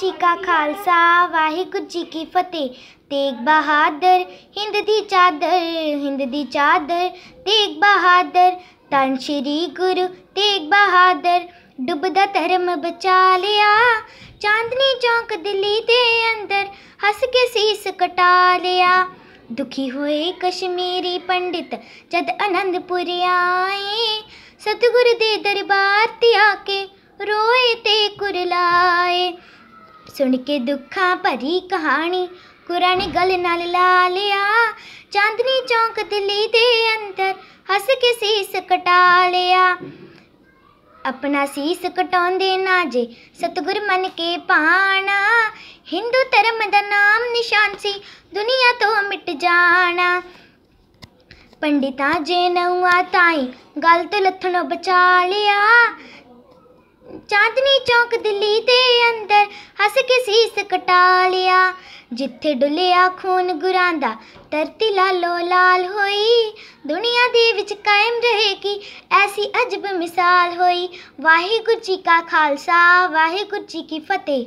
जी का खालसा वाहेगुरू जी की फतेह तेग बहादुर हिंद दी चादर हिंद दी चादर तेग बहादुर तन श्री गुरु तेग बहादुर डुबदा धर्म बचा लिया चांदनी चौंक दिल्ली दे अंदर हस के शीस कटा लिया दुखी हुए कश्मीरी पंडित जद आनंदपुरी आए सतगुरु दे दरबार त्या के रोए ते कुरलाए ਸੁਣ ਕੇ ਦੁੱਖਾਂ ਭਰੀ ਕਹਾਣੀ ਕੁਰਾਂ ਨੇ ਗਲ ਨਾਲ ਲਾ ਲਿਆ ਚਾਂਦਨੀ ਚੌਂਕ ਦਿੱਲੀ ਦੇ ਅੰਦਰ ਹੱਸ ਕੇ ਸੀਸ ਕਟਾ ਲਿਆ ਆਪਣਾ ਸੀਸ ਕਟਾਉਂਦੇ ਨਾ ਜੇ ਸਤਗੁਰ ਮਨ ਕੇ ਪਾਣਾ ਹਿੰਦੂ ਧਰਮ ਦਾ ਨਾਮ ਨਿਸ਼ਾਨ ਸੀ ਦੁਨੀਆ ਤੋਂ ਮਿਟ ਜਾਣਾ ਪੰਡਿਤਾ ਜੇ ਨਉਆ ਤਾਈ ਗਲਤ ਲੱਥਣੋਂ ਬਚਾ ਲਿਆ ਚਾਂਦਨੀ ਚੌਂਕ ਦਿੱਲੀ ਦੇ ਅੰਦਰ हस के शीस कटा लिया जिथे डुलिया खून गुरांदा धरती लालो लाल हो दुनिया दे विच कायम रहेगी ऐसी अजब मिसाल होई वाहिगुरु जी का खालसा वाहिगुरु जी की फतेह